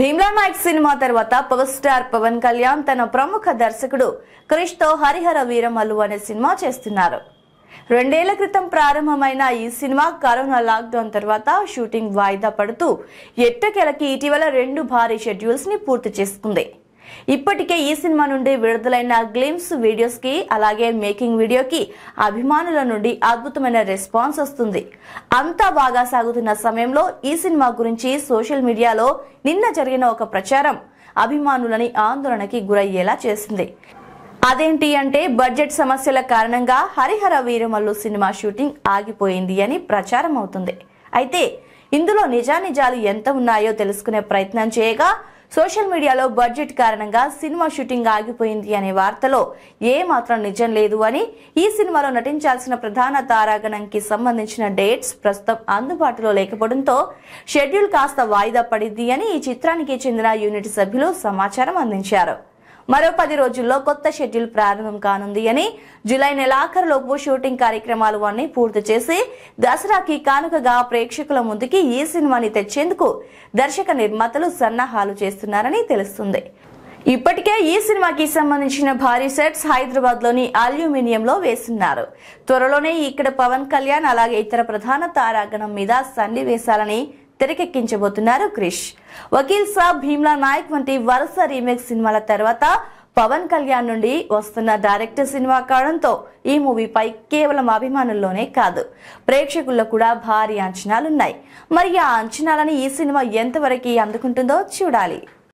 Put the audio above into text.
Bheemla Nayak cinema తర్వాత power star Pawan Kalyan తన ప్రముఖ దర్శకుడు క్రిష్తో హరిహర వీరమల్లు అనే సినిమా చేస్తున్నారు రెండేళ్ల క్రితం ప్రారంభమైన ఈ సినిమా కరోనా లాక్డౌన్ తర్వాత షూటింగ్ వాయిదా పడుతూ ఎట్టకెలకి ఇటీవల రెండు భారీ షెడ్యూల్స్ ని పూర్తి చేసుకుంది ఇప్పటికే ఈ సినిమా నుండి విడుదలైన గ్లిమ్స్ వీడియోస్కి అలాగే మేకింగ్ వీడియోకి అభిమానుల నుండి అద్భుతమైన రెస్పాన్స్ వస్తుంది అంతా బాగా సాగుతున్న సమయంలో ఈ సినిమా గురించి సోషల్ మీడియాలో నిన్న జరిగిన ఒక ప్రచారం అభిమానులని ఆందోళనకి గురయ్యేలా చేసింది అదేంటి అంటే బడ్జెట్ సమస్యల కారణంగా హరిహర వీరమల్లు సినిమా షూటింగ్ ఆగిపోయింది అని ప్రచారం అవుతుంది అయితే ఇందులో నిజానిజాలు ఎంత ఉన్నాయో తెలుసుకునే ప్రయత్నం చేయగా సోషల్ మీడియాలో బడ్జెట్ కారణంగా సినిమా షూటింగ్ ఆగిపోయింది అనే వార్తలో ఏ మాత్రం నిజం లేదు అని ఈ సినిమాలో నటించాల్సిన ప్రధాన తారాగణంకి సంబంధించిన డేట్స్ ప్రస్తుతం అందుబాటులో లేకపోవడంతో షెడ్యూల్ కాస్త వాయిదా పడింది అని ఈ చిత్రానికి చెందిన యూనిట్ సభ్యులు సమాచారం అందించారు మరో పది రోజుల్లో కొత్త షెడ్యూల్ ప్రారంభం కానుంది అని జులై నెలాఖరులోపు షూటింగ్ కార్యక్రమాలు అన్ని పూర్తి చేసి దసరాకి కానుకగా ప్రేక్షకుల ముందుకి ఈ సినిమాని తెచ్చేందుకు దర్శక నిర్మాతలు సన్నాహాలు చేస్తున్నారని తెలుస్తుంది ఇప్పటికే ఈ సినిమాకి సంబంధించిన భారీ సెట్స్ హైదరాబాద్ లోని అల్యూమినియంలో వేస్తున్నారు త్వరలోనే ఇక్కడ పవన్ కళ్యాణ్ అలాగే ఇతర ప్రధాన తారాగణం మీద సన్నివేశాలని తెరకెక్కించబోతున్నారు క్రిష్ వకీల్ సాబ్ భీమ్లా నాయక్ వంటి వరుస రీమేక్ సినిమాల తర్వాత పవన్ కళ్యాణ్ నుండి వస్తున్న డైరెక్టర్ సినిమా కావడంతో ఈ మూవీపై కేవలం అభిమానుల్లోనే కాదు ప్రేక్షకుల్లో కూడా భారీ అంచనాలున్నాయి మరి ఆ అంచనాలను ఈ సినిమా ఎంతవరకు అందుకుంటుందో చూడాలి